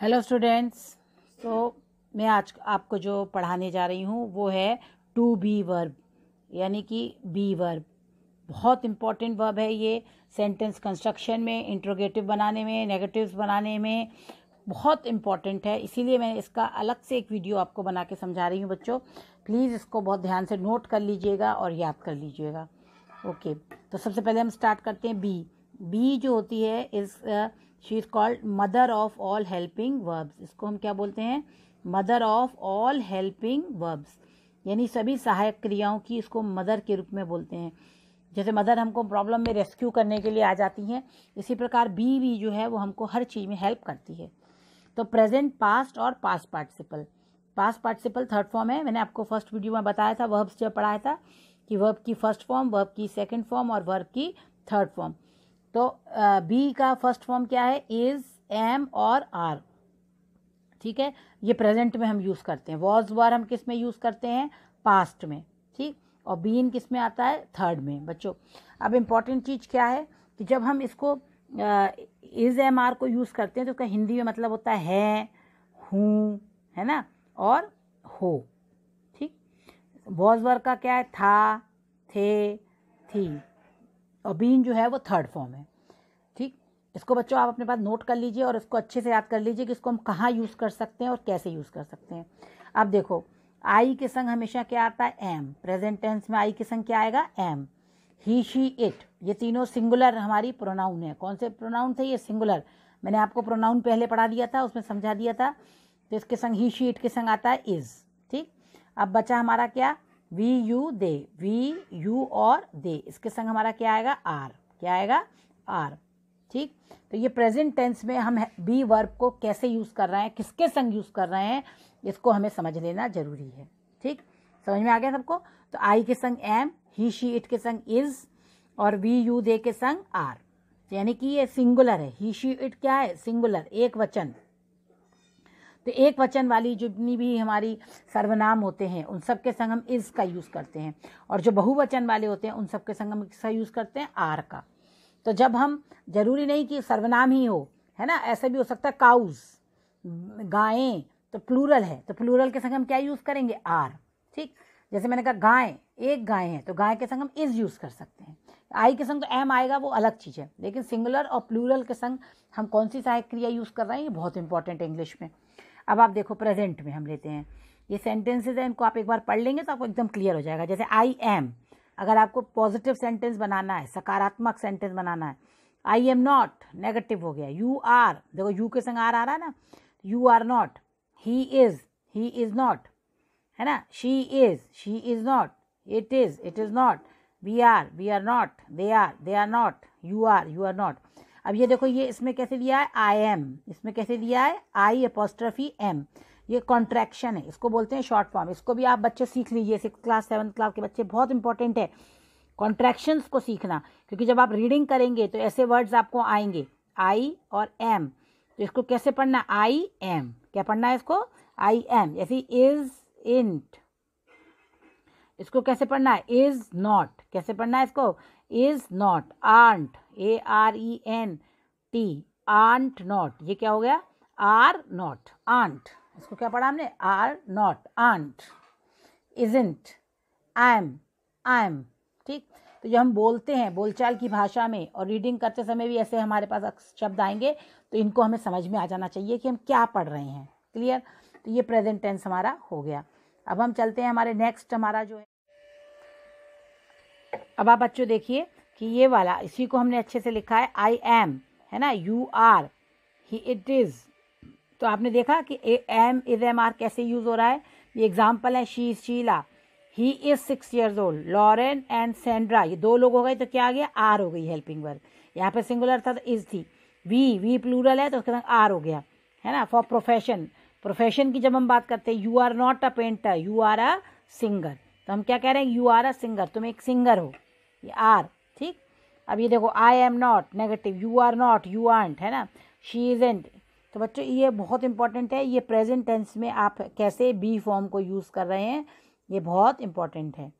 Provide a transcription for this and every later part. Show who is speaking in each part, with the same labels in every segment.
Speaker 1: Hello students तो मैं आज आपको जो पढ़ाने जा रही हूँ वो है टू बी वर्ब यानी कि बी वर्ब बहुत इम्पॉर्टेंट वर्ब है ये सेंटेंस कंस्ट्रक्शन में इंट्रोगेटिव बनाने में नेगेटिव्स बनाने में बहुत इम्पॉर्टेंट है इसीलिए मैं इसका अलग से एक वीडियो आपको बना के समझा रही हूँ बच्चों प्लीज़ इसको बहुत ध्यान से नोट कर लीजिएगा और याद कर लीजिएगा ओके तो सबसे पहले हम स्टार्ट करते हैं बी बी जो होती है इस she is called mother of all helping verbs इसको हम क्या बोलते हैं mother of all helping verbs यानी सभी सहायक क्रियाओं की इसको मदर के रूप में बोलते हैं जैसे मदर हमको प्रॉब्लम में रेस्क्यू करने के लिए आ जाती हैं इसी प्रकार बी भी जो है वो हमको हर चीज़ में हेल्प करती है तो प्रेजेंट पास्ट और past participle past participle third form है मैंने आपको फर्स्ट वीडियो में बताया था वर्ब्स जब पढ़ाया था कि वर्ब की फर्स्ट फॉर्म वर्ब की सेकेंड फॉर्म और वर्ब की थर्ड फॉर्म तो बी का फर्स्ट फॉर्म क्या है इज एम और आर ठीक है ये प्रेजेंट में हम यूज़ करते हैं वॉज वर हम किस में यूज़ करते हैं पास्ट में ठीक और बीन किस में आता है थर्ड में बच्चों अब इम्पॉर्टेंट चीज़ क्या है कि जब हम इसको इज एम आर को यूज़ करते हैं तो उसका हिंदी में मतलब होता है हूँ है ना और हो ठीक वॉज वर का क्या है था थे थी और बीन जो है वो थर्ड फॉर्म है ठीक इसको बच्चों आप अपने पास नोट कर लीजिए और इसको अच्छे से याद कर लीजिए कि इसको हम कहाँ यूज़ कर सकते हैं और कैसे यूज़ कर सकते हैं अब देखो आई के संग हमेशा क्या आता है एम प्रेजेंट टेंस में आई के संग क्या आएगा एम ही शी इट ये तीनों सिंगुलर हमारी प्रोनाउन है कौन से प्रोनाउन थे ये सिंगुलर मैंने आपको प्रोनाउन पहले पढ़ा दिया था उसमें समझा दिया था तो इसके संग ही शी इट के संग आता है इज़ ठीक अब बचा हमारा क्या we you they we you और दे इसके संग हमारा क्या आएगा आर क्या आएगा आर ठीक तो ये प्रेजेंट टेंस में हम बी वर्ब को कैसे यूज़ कर रहे हैं किसके संग यूज़ कर रहे हैं इसको हमें समझ लेना जरूरी है ठीक समझ में आ गया सबको तो आई के संग एम ही शी इट के संग इज और वी यू दे के संग आर यानी कि ये सिंगुलर है ही शी इट क्या है सिंगुलर एक वचन तो एक वचन वाली जितनी भी हमारी सर्वनाम होते हैं उन सब के संग हम इज़ का यूज़ करते हैं और जो बहुवचन वाले होते हैं उन सब के संग हम इसका यूज़ करते हैं आर का तो जब हम जरूरी नहीं कि सर्वनाम ही हो है ना ऐसा भी हो सकता है काउज गायें तो प्लूरल है तो प्लूरल के संग हम क्या यूज़ करेंगे आर ठीक जैसे मैंने कहा गाय एक गाय है तो गाय के संग हम इज़ यूज़ कर सकते हैं आई के संग तो एम आएगा वो अलग चीज़ है लेकिन सिंगुलर और प्लूरल के संग हम कौन सी सहायक क्रिया यूज़ कर रहे हैं ये बहुत इंपॉर्टेंट है इंग्लिश में अब आप देखो प्रेजेंट में हम लेते हैं ये सेंटेंसेज हैं इनको आप एक बार पढ़ लेंगे तो आपको एकदम क्लियर हो जाएगा जैसे आई एम अगर आपको पॉजिटिव सेंटेंस बनाना है सकारात्मक सेंटेंस बनाना है आई एम नॉट नेगेटिव हो गया यू आर देखो यू के संग आर आ रहा है ना you are not he is he is not है ना she is she is not it is it is not we are we are not they are they are not you are you are not अब ये देखो ये इसमें कैसे लिया है आई एम इसमें कैसे लिया है आई अपोस्ट्रफी एम ये कॉन्ट्रैक्शन है इसको बोलते हैं शॉर्ट फॉर्म इसको भी आप बच्चे सीख लीजिए सिक्स क्लास सेवन्थ क्लास के बच्चे बहुत इंपॉर्टेंट है कॉन्ट्रैक्शंस को सीखना क्योंकि जब आप रीडिंग करेंगे तो ऐसे वर्ड्स आपको आएंगे आई और एम तो इसको कैसे पढ़ना आई एम क्या पढ़ना है इसको आई एम जैसे इज इंट इसको कैसे पढ़ना है इज नॉट कैसे पढ़ना है इसको is not aren't A R E N T aren't not ये क्या हो गया आर नॉट आंट इसको क्या पढ़ा हमने are not aren't isn't I am I am ठीक तो जब हम बोलते हैं बोलचाल की भाषा में और रीडिंग करते समय भी ऐसे हमारे पास शब्द आएंगे तो इनको हमें समझ में आ जाना चाहिए कि हम क्या पढ़ रहे हैं क्लियर तो ये प्रेजेंट टेंस हमारा हो गया अब हम चलते हैं हमारे नेक्स्ट हमारा जो है अब आप बच्चों देखिए कि ये वाला इसी को हमने अच्छे से लिखा है आई एम है ना you are he it is तो आपने देखा कि am is am are कैसे यूज़ हो रहा है ये एग्जाम्पल है she is Sheela he is six years old Lauren and Sandra ये दो लोग हो गए तो क्या आ गया आर हो गई हेल्पिंग वर्ग यहाँ पे सिंगुलर था तो इज थी वी वी प्लूरल है तो उसके साथ आर हो गया है ना फॉर प्रोफेशन प्रोफेशन की जब हम बात करते हैं you are not a painter you are a singer तो हम क्या कह रहे हैं यू आर अ सिंगर तुम एक सिंगर हो ये आर ठीक अब ये देखो I am not negative you are not you aren't है ना शी इज एंट तो बच्चों ये बहुत इंपॉर्टेंट है ये प्रेजेंट टेंस में आप कैसे बी फॉर्म को यूज़ कर रहे हैं ये बहुत इंपॉर्टेंट है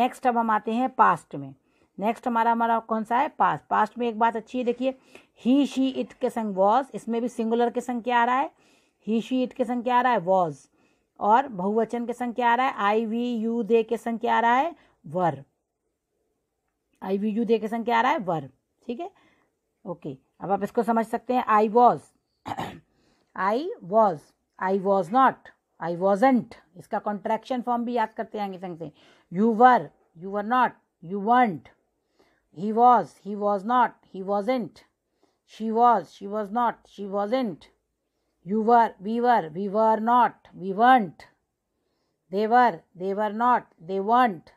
Speaker 1: नेक्स्ट अब हम आते हैं पास्ट में नेक्स्ट हमारा हमारा कौन सा है पास्ट पास्ट में एक बात अच्छी है देखिए ही शी इट के संग वॉज इसमें भी सिंगुलर के संग क्या आ रहा है ही शी इट के संग क्या आ रहा है वॉज और बहुवचन के संग क्या आ रहा है आई वी यू दे के संग क्या आ रहा है वर आई वी यू दे के संग क्या आ रहा है वर ठीक है ओके अब आप इसको समझ सकते हैं I was I was I was not I wasn't इसका कॉन्ट्रैक्शन फॉर्म भी याद करते आएंगे संग से you were you were not you weren't he was he was not he wasn't she was she was not she wasn't You were, we were, we were not, we weren't. They were, they were not, they weren't.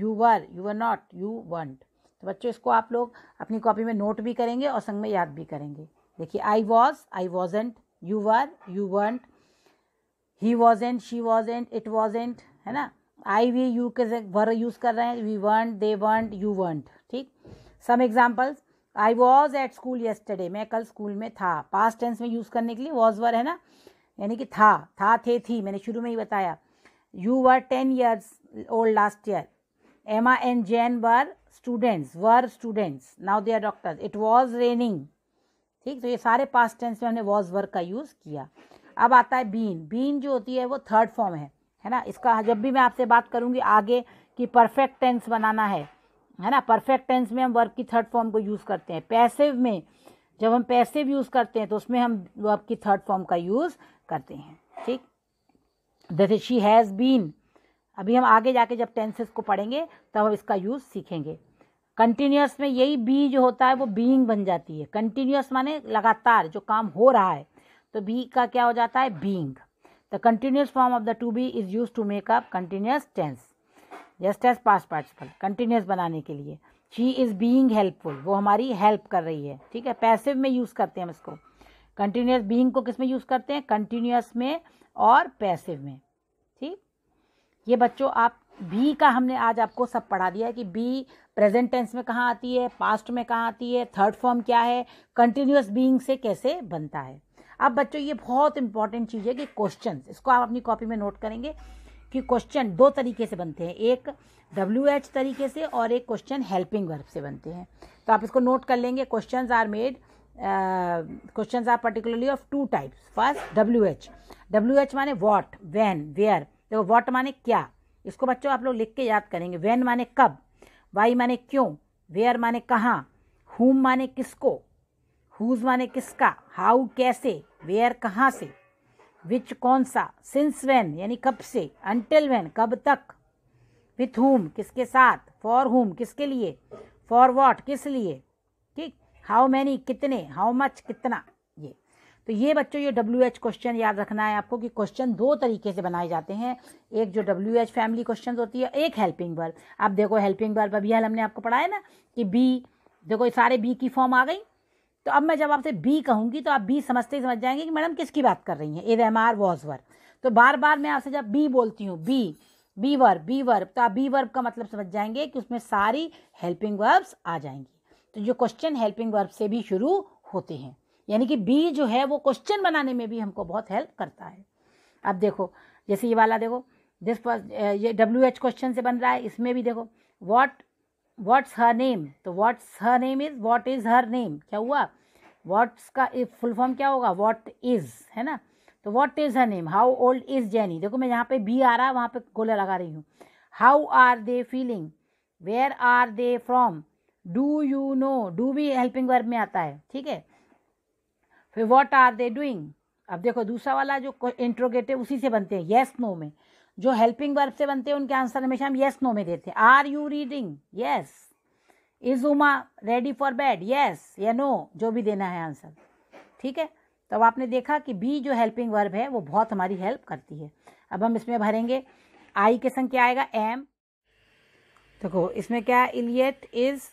Speaker 1: You were you were not you weren't तो बच्चों इसको आप लोग अपनी copy में note भी करेंगे और संग में याद भी करेंगे देखिए I was I wasn't you were you weren't he wasn't she wasn't it wasn't है ना आई वी यू के वर यूज़ कर रहे हैं we weren't they weren't you weren't ठीक some examples I was at school yesterday मैं कल school में था पास टेंस में यूज़ करने के लिए वॉज वर है ना यानी कि था था थे थी मैंने शुरू में ही बताया you were ten years old last year Emma and Jane were students were students now they are doctors it was raining ठीक तो ये सारे पास टेंस में हमने वॉज वर का यूज़ किया अब आता है बीन बीन जो होती है वो थर्ड फॉर्म है है ना इसका जब भी मैं आपसे बात करूँगी आगे कि परफेक्ट टेंस बनाना है है ना परफेक्ट टेंस में हम वर्ब की थर्ड फॉर्म को यूज़ करते हैं पैसिव में जब हम पैसिव यूज़ करते हैं तो उसमें हम वर्ब की थर्ड फॉर्म का यूज़ करते हैं ठीक जैसे शी हैज़ बीन अभी हम आगे जाके जब टेंसेस को पढ़ेंगे तब हम इसका यूज़ सीखेंगे कंटिन्यूस में यही बी जो होता है वो बीइंग बन जाती है कंटिन्यूस माने लगातार जो काम हो रहा है तो बी का क्या हो जाता है being the continuous form of the to be is used to make up continuous tense just as past participle continuous बनाने के लिए शी इज़ बींग हेल्पफुल वो हमारी हेल्प कर रही है ठीक है पैसिव में यूज़ करते हैं हम इसको कंटिन्यूस बींग को किस में यूज़ करते हैं कंटिन्यूस में और पैसिव में ठीक ये बच्चों आप बी का हमने आज आपको सब पढ़ा दिया है कि बी प्रेजेंट टेंस में कहाँ आती है पास्ट में कहाँ आती है थर्ड फॉर्म क्या है कंटिन्यूस बीइंग से कैसे बनता है अब बच्चों ये बहुत इंपॉर्टेंट चीज़ है कि क्वेश्चन इसको आप अपनी कॉपी में नोट करेंगे कि क्वेश्चन दो तरीके से बनते हैं एक डब्ल्यू एच तरीके से और एक क्वेश्चन हेल्पिंग वर्ब से बनते हैं तो आप इसको नोट कर लेंगे question are made question are particularly of two types first W H W H माने वॉट वैन वेयर देखो वॉट माने क्या इसको बच्चों आप लोग लिख के याद करेंगे वैन माने कब वाई माने क्यों वेयर माने कहाँ हुम माने किसको हुज माने किसका हाउ कैसे वेयर कहाँ से विच कौन सा सिंस वेन यानी कब से अंटिल वेन कब तक विथ हुम किसके साथ फॉर हुम किसके लिए फॉर वॉट किस लिए ठीक हाउ मैनी कितने हाउ मच कितना ये तो ये बच्चों ये डब्ल्यू एच क्वेश्चन याद रखना है आपको कि क्वेश्चन दो तरीके से बनाए जाते हैं एक जो डब्ल्यू एच फैमिली क्वेश्चन होती है एक हेल्पिंग वर्ब आप देखो हेल्पिंग वर्ब अभी हाल हमने आपको पढ़ाया ना कि बी देखो सारे बी की फॉर्म आ गई तो अब मैं जब आपसे बी कहूंगी तो आप बी समझते ही समझ जाएंगे कि मैडम किसकी बात कर रही हैं am are was were तो बार बार मैं आपसे जब बी बोलती हूँ be be verb be verb तो आप बी वर्ब का मतलब समझ जाएंगे कि उसमें सारी हेल्पिंग वर्ब्स आ जाएंगी तो जो क्वेश्चन हेल्पिंग वर्ब से भी शुरू होते हैं यानी कि बी जो है वो क्वेश्चन बनाने में भी हमको बहुत हेल्प करता है अब देखो जैसे ये वाला देखो दिस ये डब्ल्यू एच क्वेश्चन से बन रहा है इसमें भी देखो वॉट व्हाट्स हर नेम तो what's her name is what is her name क्या हुआ व्हाट्स का फुल फॉर्म क्या होगा व्हाट इज है ना तो what is her name how old is Jenny देखो मैं यहाँ पे बी आ रहा है वहाँ पे गोला लगा रही हूँ how are they feeling where are they from do you know do भी हेल्पिंग वर्ब में आता है ठीक है फिर व्हाट आर दे डूइंग अब देखो दूसरा वाला जो इंट्रोगेटिव उसी से बनते हैं येस yes, नो no में जो हेल्पिंग वर्ब से बनते हैं उनके आंसर हमेशा हम यस नो में देते हैं are you reading yes is Uma ready for bed yes या नो जो भी देना है आंसर ठीक है तो अब आपने देखा कि बी जो हेल्पिंग वर्ब है वो बहुत हमारी हेल्प करती है अब हम इसमें भरेंगे आई के संग क्या आएगा एम देखो तो इसमें क्या है Elliot is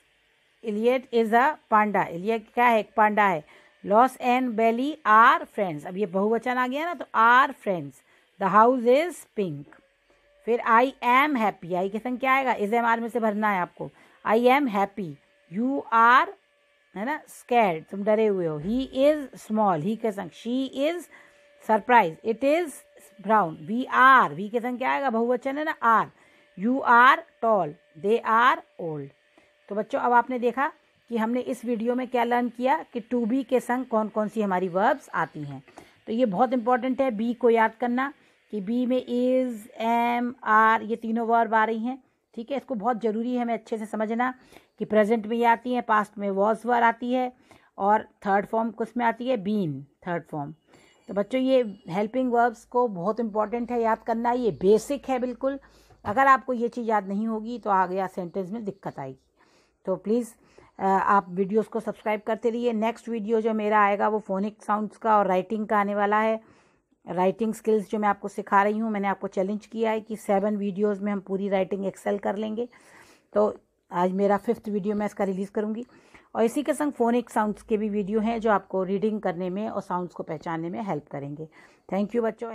Speaker 1: Elliot is a panda Elliot क्या है एक पांडा है Los and Bailey are friends अब ये बहुवचन आ गया ना तो are friends the house is pink फिर आई एम हैप्पी आई के संग क्या आएगा इज एम आर में से भरना है आपको I am happy you are है ना स्कैड तुम डरे हुए हो ही इज स्मॉल ही के संग she is surprise it is brown we are we के संग क्या आएगा बहुवचन है ना are you are tall they are old तो बच्चों अब आपने देखा कि हमने इस वीडियो में क्या लर्न किया कि टू बी के संग कौन कौन सी हमारी वर्ब्स आती हैं तो ये बहुत इंपॉर्टेंट है बी को याद करना कि बी में इज़ एम आर ये तीनों वर्ब आ रही हैं ठीक है इसको बहुत ज़रूरी है हमें अच्छे से समझना कि प्रेजेंट में ये आती है पास्ट में वॉज वर आती है और थर्ड फॉर्म किस में आती है बीन थर्ड फॉर्म तो बच्चों ये हेल्पिंग वर्ब्स को बहुत इंपॉर्टेंट है याद करना ये बेसिक है बिल्कुल अगर आपको ये चीज़ याद नहीं होगी तो आगे या सेंटेंस में दिक्कत आएगी तो प्लीज़ आप वीडियोस को सब्सक्राइब करते रहिए नेक्स्ट वीडियो जो मेरा आएगा वो फोनिक साउंड्स का और राइटिंग का आने वाला है राइटिंग स्किल्स जो मैं आपको सिखा रही हूँ मैंने आपको चैलेंज किया है कि सेवन वीडियोज़ में हम पूरी राइटिंग एक्सेल कर लेंगे तो आज मेरा फिफ्थ वीडियो मैं इसका रिलीज़ करूँगी और इसी के संग फोनिक साउंड्स के भी वीडियो हैं जो आपको रीडिंग करने में और साउंड्स को पहचानने में हेल्प करेंगे थैंक यू बच्चों